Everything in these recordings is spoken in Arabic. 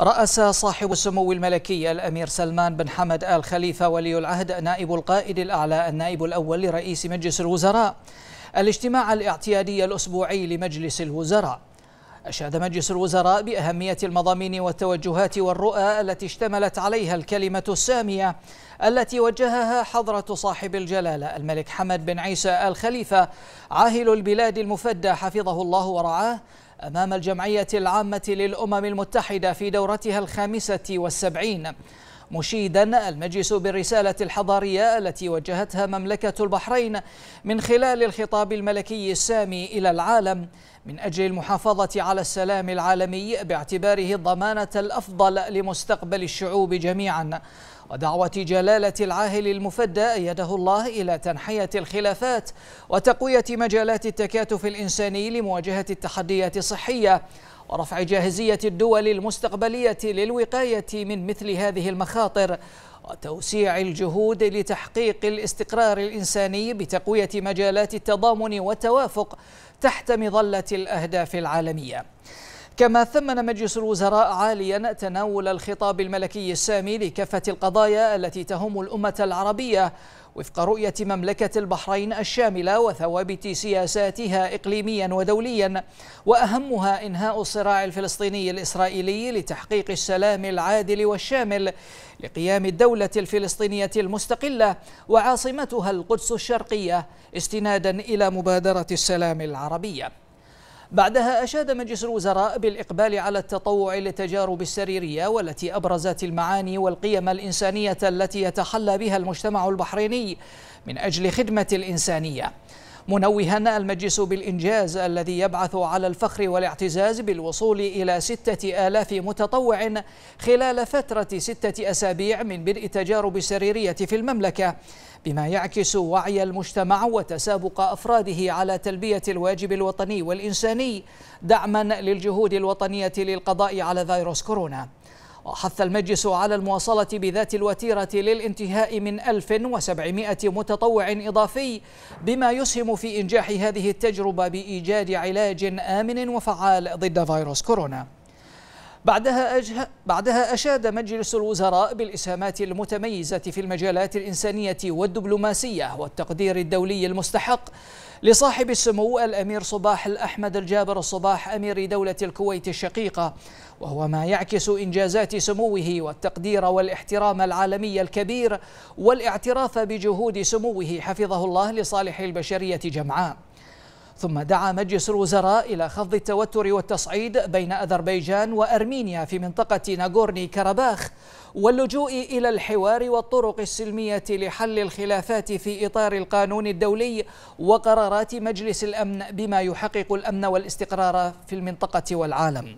رأس صاحب السمو الملكي الأمير سلمان بن حمد آل خليفة ولي العهد نائب القائد الأعلى النائب الأول لرئيس مجلس الوزراء الاجتماع الاعتيادي الأسبوعي لمجلس الوزراء أشاد مجلس الوزراء بأهمية المضامين والتوجهات والرؤى التي اشتملت عليها الكلمة السامية التي وجهها حضرة صاحب الجلالة الملك حمد بن عيسى آل خليفة عاهل البلاد المفدى حفظه الله ورعاه أمام الجمعية العامة للأمم المتحدة في دورتها الخامسة والسبعين مشيدا المجلس بالرسالة الحضارية التي وجهتها مملكة البحرين من خلال الخطاب الملكي السامي إلى العالم من أجل المحافظة على السلام العالمي باعتباره الضمانة الأفضل لمستقبل الشعوب جميعاً ودعوة جلالة العاهل المفدى أيده الله إلى تنحية الخلافات وتقوية مجالات التكاتف الإنساني لمواجهة التحديات الصحية ورفع جاهزية الدول المستقبلية للوقاية من مثل هذه المخاطر وتوسيع الجهود لتحقيق الاستقرار الإنساني بتقوية مجالات التضامن والتوافق تحت مظلة الأهداف العالمية كما ثمن مجلس الوزراء عاليا تناول الخطاب الملكي السامي لكافة القضايا التي تهم الأمة العربية وفق رؤية مملكة البحرين الشاملة وثوابت سياساتها إقليميا ودوليا وأهمها إنهاء الصراع الفلسطيني الإسرائيلي لتحقيق السلام العادل والشامل لقيام الدولة الفلسطينية المستقلة وعاصمتها القدس الشرقية استنادا إلى مبادرة السلام العربية بعدها أشاد مجلس الوزراء بالإقبال على التطوع للتجارب السريرية والتي أبرزت المعاني والقيم الإنسانية التي يتحلى بها المجتمع البحريني من أجل خدمة الإنسانية منوها المجلس بالإنجاز الذي يبعث على الفخر والاعتزاز بالوصول إلى ستة آلاف متطوع خلال فترة ستة أسابيع من بدء تجارب سريرية في المملكة بما يعكس وعي المجتمع وتسابق أفراده على تلبية الواجب الوطني والإنساني دعما للجهود الوطنية للقضاء على فيروس كورونا وحث المجلس على المواصلة بذات الوتيرة للانتهاء من 1700 متطوع إضافي بما يسهم في إنجاح هذه التجربة بإيجاد علاج آمن وفعال ضد فيروس كورونا بعدها, أجه... بعدها أشاد مجلس الوزراء بالإسهامات المتميزة في المجالات الإنسانية والدبلوماسية والتقدير الدولي المستحق لصاحب السمو الأمير صباح الأحمد الجابر الصباح أمير دولة الكويت الشقيقة وهو ما يعكس إنجازات سموه والتقدير والاحترام العالمي الكبير والاعتراف بجهود سموه حفظه الله لصالح البشرية جمعاء ثم دعا مجلس الوزراء إلى خفض التوتر والتصعيد بين أذربيجان وأرمينيا في منطقة ناغورني كرباخ واللجوء إلى الحوار والطرق السلمية لحل الخلافات في إطار القانون الدولي وقرارات مجلس الأمن بما يحقق الأمن والاستقرار في المنطقة والعالم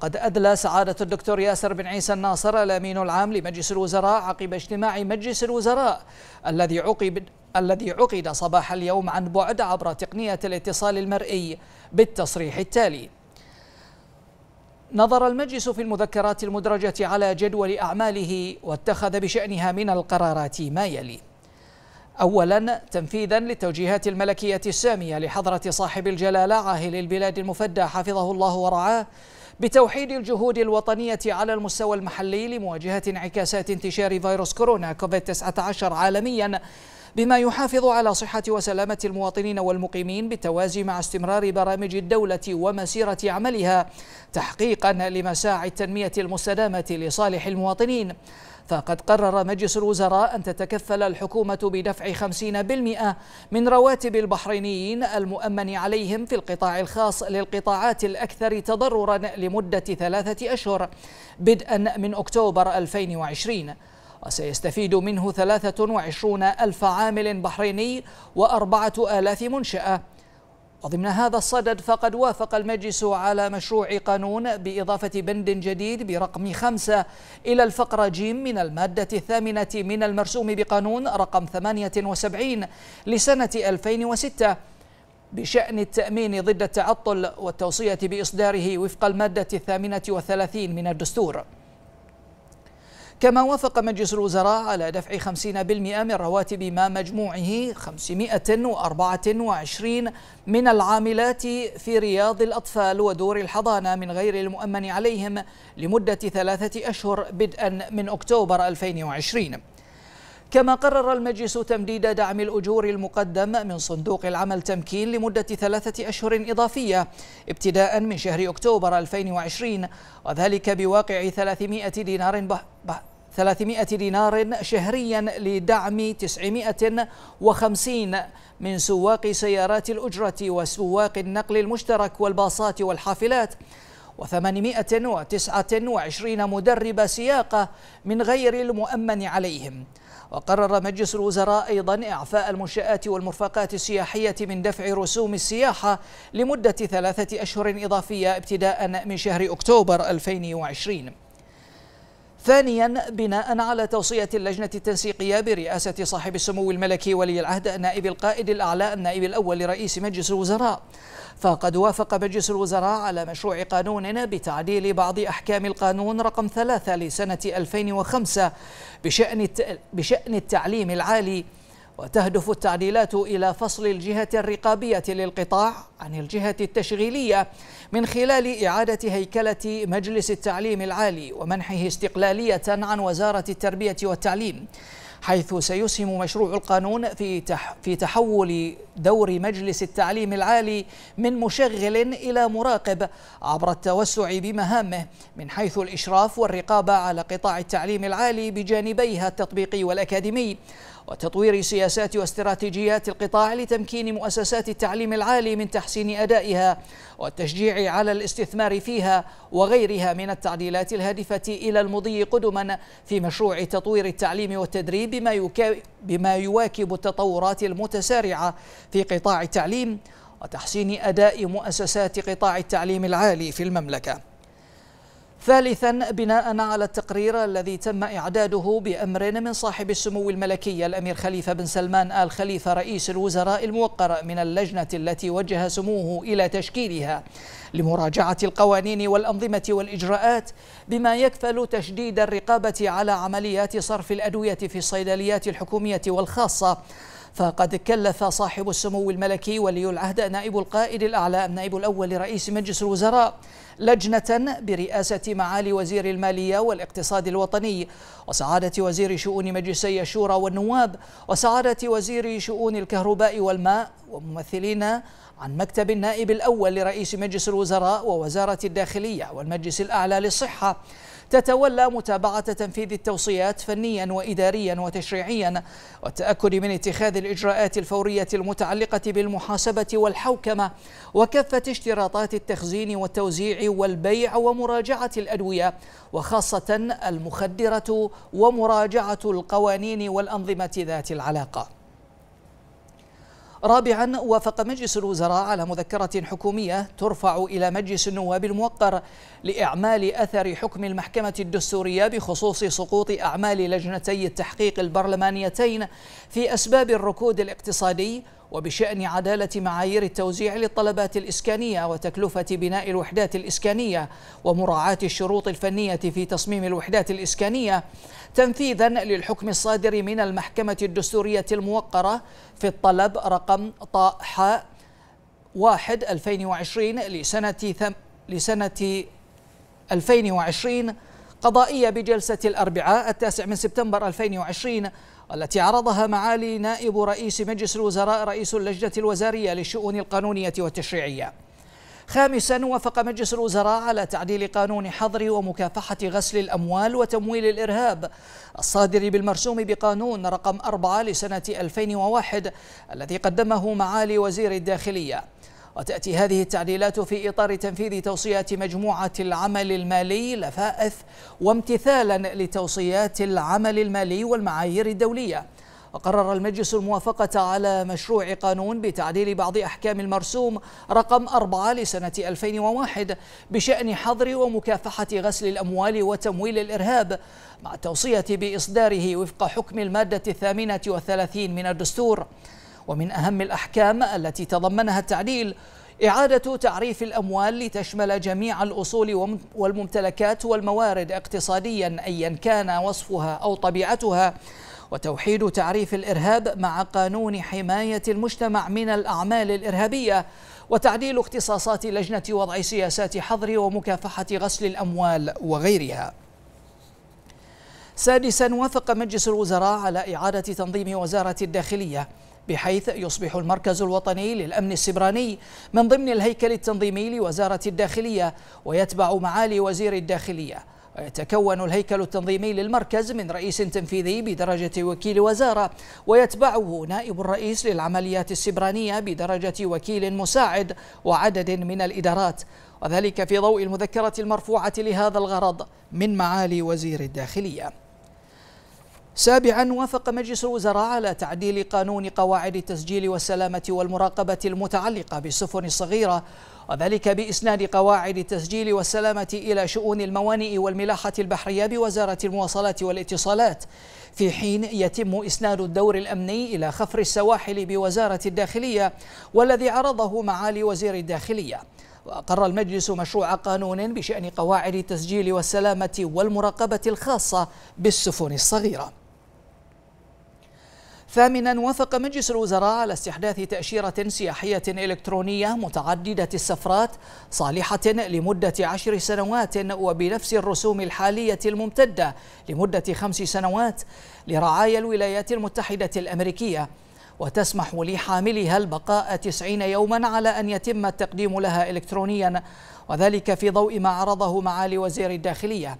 قد أدلى سعادة الدكتور ياسر بن عيسى الناصر الأمين العام لمجلس الوزراء عقب اجتماع مجلس الوزراء الذي عقد الذي عقد صباح اليوم عن بعد عبر تقنية الاتصال المرئي بالتصريح التالي نظر المجلس في المذكرات المدرجة على جدول أعماله واتخذ بشأنها من القرارات ما يلي أولا تنفيذا للتوجيهات الملكية السامية لحضرة صاحب الجلالة عاهل البلاد المفدى حفظه الله ورعاه بتوحيد الجهود الوطنية على المستوى المحلي لمواجهة انعكاسات انتشار فيروس كورونا كوفيد 19 عالميا بما يحافظ على صحة وسلامة المواطنين والمقيمين بالتوازي مع استمرار برامج الدولة ومسيرة عملها تحقيقا لمساعي التنمية المستدامة لصالح المواطنين فقد قرر مجلس الوزراء أن تتكفل الحكومة بدفع 50% من رواتب البحرينيين المؤمن عليهم في القطاع الخاص للقطاعات الأكثر تضررا لمدة ثلاثة أشهر بدءا من أكتوبر 2020 وسيستفيد منه 23 ألف عامل بحريني وأربعة آلاف منشأة وضمن هذا الصدد فقد وافق المجلس على مشروع قانون بإضافة بند جديد برقم خمسة إلى الفقرة جيم من المادة الثامنة من المرسوم بقانون رقم 78 لسنة 2006 بشأن التأمين ضد التعطل والتوصية بإصداره وفق المادة الثامنة والثلاثين من الدستور كما وافق مجلس الوزراء على دفع 50% من رواتب ما مجموعه 524 من العاملات في رياض الأطفال ودور الحضانة من غير المؤمن عليهم لمدة ثلاثة أشهر بدءا من أكتوبر 2020 كما قرر المجلس تمديد دعم الأجور المقدم من صندوق العمل تمكين لمدة ثلاثة أشهر إضافية ابتداء من شهر أكتوبر 2020 وذلك بواقع 300 دينار 300 دينار شهريا لدعم 950 من سواق سيارات الأجرة وسواق النقل المشترك والباصات والحافلات و829 مدرب سياقة من غير المؤمن عليهم وقرر مجلس الوزراء أيضا إعفاء المنشآت والمرفقات السياحية من دفع رسوم السياحة لمدة ثلاثة أشهر إضافية ابتداء من شهر أكتوبر 2020 ثانيا بناء على توصية اللجنة التنسيقية برئاسة صاحب السمو الملكي ولي العهد النائب القائد الأعلى النائب الأول لرئيس مجلس الوزراء فقد وافق مجلس الوزراء على مشروع قانون بتعديل بعض أحكام القانون رقم ثلاثة لسنة 2005 بشأن بشأن التعليم العالي وتهدف التعديلات إلى فصل الجهة الرقابية للقطاع عن الجهة التشغيلية من خلال إعادة هيكلة مجلس التعليم العالي ومنحه استقلالية عن وزارة التربية والتعليم حيث سيسهم مشروع القانون في تح في تحول دور مجلس التعليم العالي من مشغل الى مراقب عبر التوسع بمهامه من حيث الاشراف والرقابه على قطاع التعليم العالي بجانبيها التطبيقي والاكاديمي وتطوير سياسات واستراتيجيات القطاع لتمكين مؤسسات التعليم العالي من تحسين أدائها والتشجيع على الاستثمار فيها وغيرها من التعديلات الهادفة إلى المضي قدما في مشروع تطوير التعليم والتدريب بما, يكا بما يواكب التطورات المتسارعة في قطاع التعليم وتحسين أداء مؤسسات قطاع التعليم العالي في المملكة ثالثا بناء على التقرير الذي تم إعداده بأمر من صاحب السمو الملكي الأمير خليفة بن سلمان آل خليفة رئيس الوزراء الموقر من اللجنة التي وجه سموه إلى تشكيلها لمراجعة القوانين والأنظمة والإجراءات بما يكفل تشديد الرقابة على عمليات صرف الأدوية في الصيدليات الحكومية والخاصة فقد كلف صاحب السمو الملكي ولي العهد نائب القائد الأعلى النائب الأول لرئيس مجلس الوزراء لجنة برئاسة معالي وزير المالية والاقتصاد الوطني وسعادة وزير شؤون مجلسي الشورى والنواب وسعادة وزير شؤون الكهرباء والماء وممثلين عن مكتب النائب الأول لرئيس مجلس الوزراء ووزارة الداخلية والمجلس الأعلى للصحة تتولى متابعة تنفيذ التوصيات فنيا وإداريا وتشريعيا والتأكد من اتخاذ الإجراءات الفورية المتعلقة بالمحاسبة والحوكمة وكافة اشتراطات التخزين والتوزيع والبيع ومراجعة الأدوية وخاصة المخدرة ومراجعة القوانين والأنظمة ذات العلاقة رابعا وافق مجلس الوزراء على مذكرة حكومية ترفع إلى مجلس النواب الموقر لإعمال أثر حكم المحكمة الدستورية بخصوص سقوط أعمال لجنتي التحقيق البرلمانيتين في أسباب الركود الاقتصادي وبشأن عدالة معايير التوزيع للطلبات الإسكانية وتكلفة بناء الوحدات الإسكانية ومراعاة الشروط الفنية في تصميم الوحدات الإسكانية تنفيذا للحكم الصادر من المحكمة الدستورية الموقرة في الطلب رقم ح واحد 2020 لسنة ثم لسنة 2020 قضائية بجلسة الأربعاء التاسع من سبتمبر 2020 والتي عرضها معالي نائب رئيس مجلس الوزراء رئيس اللجنة الوزارية للشؤون القانونية والتشريعية خامسا وافق مجلس الوزراء على تعديل قانون حظر ومكافحة غسل الأموال وتمويل الإرهاب الصادر بالمرسوم بقانون رقم 4 لسنة 2001 الذي قدمه معالي وزير الداخلية وتأتي هذه التعديلات في إطار تنفيذ توصيات مجموعة العمل المالي لفائف وامتثالا لتوصيات العمل المالي والمعايير الدولية وقرر المجلس الموافقة على مشروع قانون بتعديل بعض أحكام المرسوم رقم أربعة لسنة 2001 بشأن حظر ومكافحة غسل الأموال وتمويل الإرهاب مع التوصية بإصداره وفق حكم المادة الثامنة والثلاثين من الدستور ومن أهم الأحكام التي تضمنها التعديل إعادة تعريف الأموال لتشمل جميع الأصول والممتلكات والموارد اقتصاديا أيا كان وصفها أو طبيعتها وتوحيد تعريف الإرهاب مع قانون حماية المجتمع من الأعمال الإرهابية وتعديل اختصاصات لجنة وضع سياسات حظر ومكافحة غسل الأموال وغيرها سادسا وافق مجلس الوزراء على إعادة تنظيم وزارة الداخلية بحيث يصبح المركز الوطني للأمن السبراني من ضمن الهيكل التنظيمي لوزارة الداخلية ويتبع معالي وزير الداخلية ويتكون الهيكل التنظيمي للمركز من رئيس تنفيذي بدرجة وكيل وزارة ويتبعه نائب الرئيس للعمليات السبرانية بدرجة وكيل مساعد وعدد من الإدارات وذلك في ضوء المذكرة المرفوعة لهذا الغرض من معالي وزير الداخلية سابعا وافق مجلس الوزراء على تعديل قانون قواعد التسجيل والسلامة والمراقبة المتعلقة بالسفن الصغيرة وذلك بإسناد قواعد التسجيل والسلامة إلى شؤون الموانئ والملاحة البحرية بوزارة المواصلات والاتصالات في حين يتم إسناد الدور الأمني إلى خفر السواحل بوزارة الداخلية والذي عرضه معالي وزير الداخلية وأقر المجلس مشروع قانون بشأن قواعد التسجيل والسلامة والمراقبة الخاصة بالسفن الصغيرة ثامنا وافق مجلس الوزراء على استحداث تأشيرة سياحية إلكترونية متعددة السفرات صالحة لمدة عشر سنوات وبنفس الرسوم الحالية الممتدة لمدة خمس سنوات لرعايا الولايات المتحدة الأمريكية وتسمح لحاملها البقاء تسعين يوما على أن يتم التقديم لها إلكترونيا وذلك في ضوء ما عرضه معالي وزير الداخلية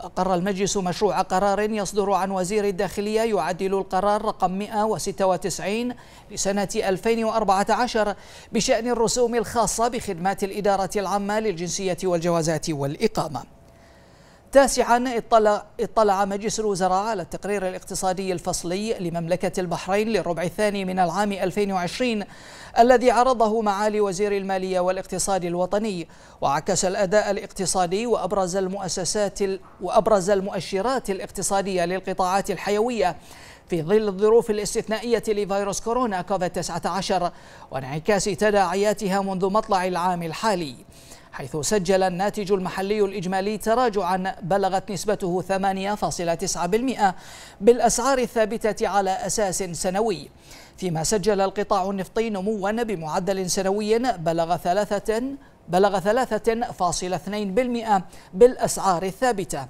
أقر المجلس مشروع قرار يصدر عن وزير الداخلية يعدل القرار رقم 196 لسنة 2014 بشأن الرسوم الخاصة بخدمات الإدارة العامة للجنسية والجوازات والإقامة تاسعا اطلع, اطلع مجلس الوزراء على التقرير الاقتصادي الفصلي لمملكة البحرين للربع الثاني من العام 2020 الذي عرضه معالي وزير المالية والاقتصاد الوطني وعكس الأداء الاقتصادي وأبرز المؤسسات وأبرز المؤشرات الاقتصادية للقطاعات الحيوية في ظل الظروف الاستثنائية لفيروس كورونا كوفيد 19 وانعكاس تداعياتها منذ مطلع العام الحالي حيث سجل الناتج المحلي الإجمالي تراجعا بلغت نسبته 8.9% بالأسعار الثابتة على أساس سنوي فيما سجل القطاع النفطي نموا بمعدل سنوي بلغ ثلاثة بلغ 3.2% بالأسعار الثابتة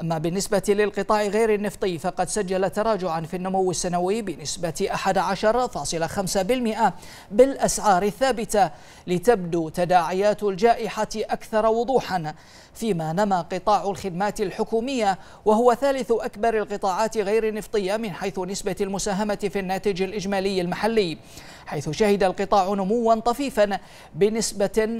أما بالنسبة للقطاع غير النفطي فقد سجل تراجعا في النمو السنوي بنسبة 11.5% بالأسعار الثابتة لتبدو تداعيات الجائحة أكثر وضوحا فيما نما قطاع الخدمات الحكومية وهو ثالث أكبر القطاعات غير النفطية من حيث نسبة المساهمة في الناتج الإجمالي المحلي حيث شهد القطاع نموا طفيفا بنسبة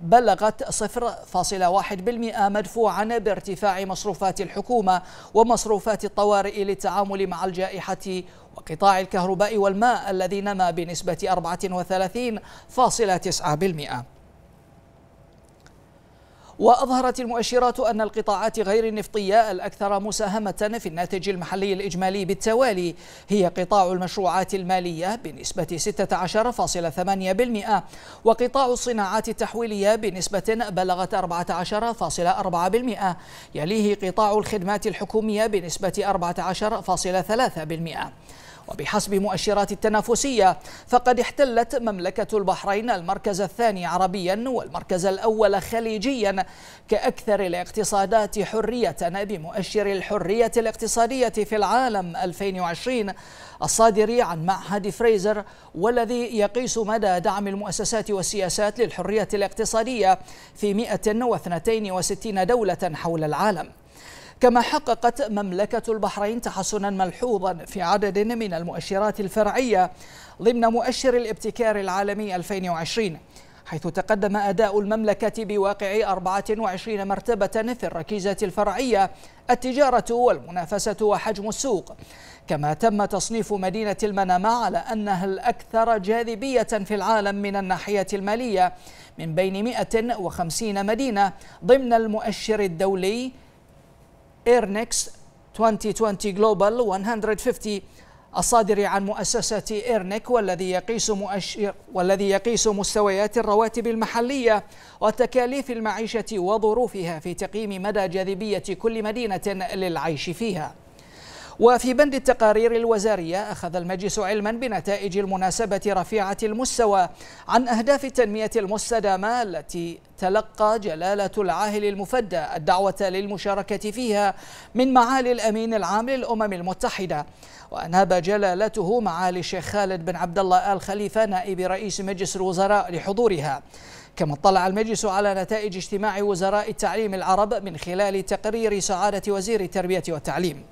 بلغت 0.1% مدفوعا بارتفاع مصروفات الحكومة ومصروفات الطوارئ للتعامل مع الجائحة وقطاع الكهرباء والماء الذي نما بنسبة 34.9% وأظهرت المؤشرات أن القطاعات غير النفطية الأكثر مساهمة في الناتج المحلي الإجمالي بالتوالي هي قطاع المشروعات المالية بنسبة 16.8% وقطاع الصناعات التحويلية بنسبة بلغت 14.4% يليه قطاع الخدمات الحكومية بنسبة 14.3% وبحسب مؤشرات التنافسية فقد احتلت مملكة البحرين المركز الثاني عربيا والمركز الأول خليجيا كأكثر الاقتصادات حرية بمؤشر الحرية الاقتصادية في العالم 2020 الصادر عن معهد فريزر والذي يقيس مدى دعم المؤسسات والسياسات للحرية الاقتصادية في 162 دولة حول العالم كما حققت مملكة البحرين تحسنا ملحوظا في عدد من المؤشرات الفرعية ضمن مؤشر الابتكار العالمي 2020 حيث تقدم أداء المملكة بواقع 24 مرتبة في الركيزة الفرعية التجارة والمنافسة وحجم السوق كما تم تصنيف مدينة المنامة على أنها الأكثر جاذبية في العالم من الناحية المالية من بين 150 مدينة ضمن المؤشر الدولي إيرنكس 2020 جلوبال 150 الصادر عن مؤسسة إيرنك والذي يقيس مؤشر والذي يقيس مستويات الرواتب المحلية وتكاليف المعيشة وظروفها في تقييم مدى جاذبية كل مدينة للعيش فيها وفي بند التقارير الوزارية أخذ المجلس علما بنتائج المناسبة رفيعة المستوى عن أهداف التنمية المستدامة التي تلقى جلالة العاهل المفدى الدعوة للمشاركة فيها من معالي الأمين العام للأمم المتحدة وأناب جلالته معالي الشيخ خالد بن عبد الله آل خليفة نائب رئيس مجلس الوزراء لحضورها كما اطلع المجلس على نتائج اجتماع وزراء التعليم العرب من خلال تقرير سعادة وزير التربية والتعليم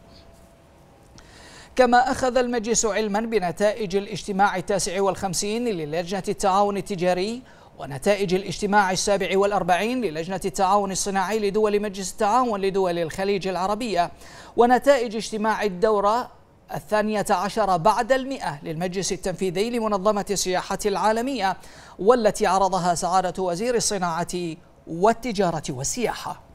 كما أخذ المجلس علما بنتائج الاجتماع التاسع والخمسين للجنة التعاون التجاري ونتائج الاجتماع السابع والأربعين للجنة التعاون الصناعي لدول مجلس التعاون لدول الخليج العربية ونتائج اجتماع الدورة الثانية عشر بعد المئة للمجلس التنفيذي لمنظمة السياحة العالمية والتي عرضها سعادة وزير الصناعة والتجارة والسياحة